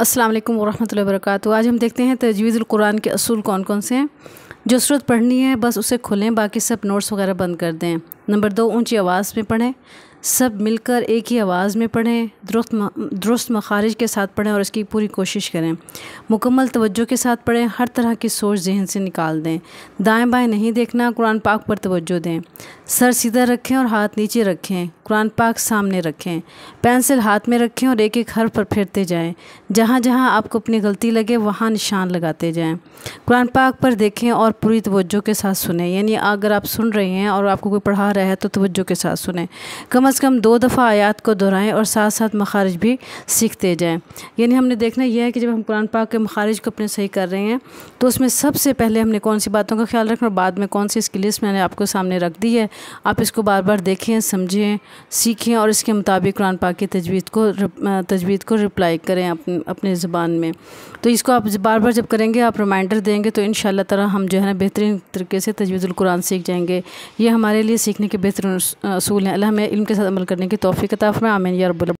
असलम वरम वरक आज हम देखते हैं तजवीज़ कुरान के असूल कौन कौन से हैं जो सूरत पढ़नी है बस उसे खोलें बाकी सब नोट्स वगैरह बंद कर दें नंबर दो ऊंची आवाज़ में पढ़ें सब मिलकर एक ही आवाज़ में पढ़ें दुरुस्त दुरुस्त मखारिज के साथ पढ़ें और इसकी पूरी कोशिश करें मुकम्मल तवज्जो के साथ पढ़ें हर तरह की सोच जहन से निकाल दें दाएं बाएं नहीं देखना कुरान पाक पर तवज्जो दें सर सीधा रखें और हाथ नीचे रखें कुरान पाक सामने रखें पेंसिल हाथ में रखें और एक एक हर्फ पर फेरते जाएं जहाँ जहाँ आपको अपनी गलती लगे वहाँ निशान लगाते जाएं कुरान पाक पर देखें और पूरी तवज्जो के साथ सुने यानी अगर आप सुन रहे हैं और आपको कोई पढ़ा रहा है तो तवज्जो के साथ सुने कम अज़ कम दो दफ़ा आयात को दोहराएँ और साथ साथ मखारज भी सीखते जाएँ यानी हमने देखना यह है कि जब हम कुरान पाक के मखारज को अपने सही कर रहे हैं तो उसमें सबसे पहले हमने कौन सी बातों का ख्याल रखना और बाद में कौन सी इसकी लिस्ट मैंने आपको सामने रख दी है आप इसको बार बार देखें समझें सीखें और इसके मुताबिक कुरान पाक की तजवीज़ को तजवीज़ को रिप्लाई करें अपने अपने ज़बान में तो इसको आप बार बार जब करेंगे आप रिमाइंडर देंगे तो इन तरह हम जो है ना बेहतरीन तरीके से तजवीज़ुल्कुरान सीख जाएंगे ये हमारे लिए सीखने के बेहतरीन असूल हैं अल्लाह हमें के साथ अमल करने की तोफ़ी कताफ़ में आमिन या रबुल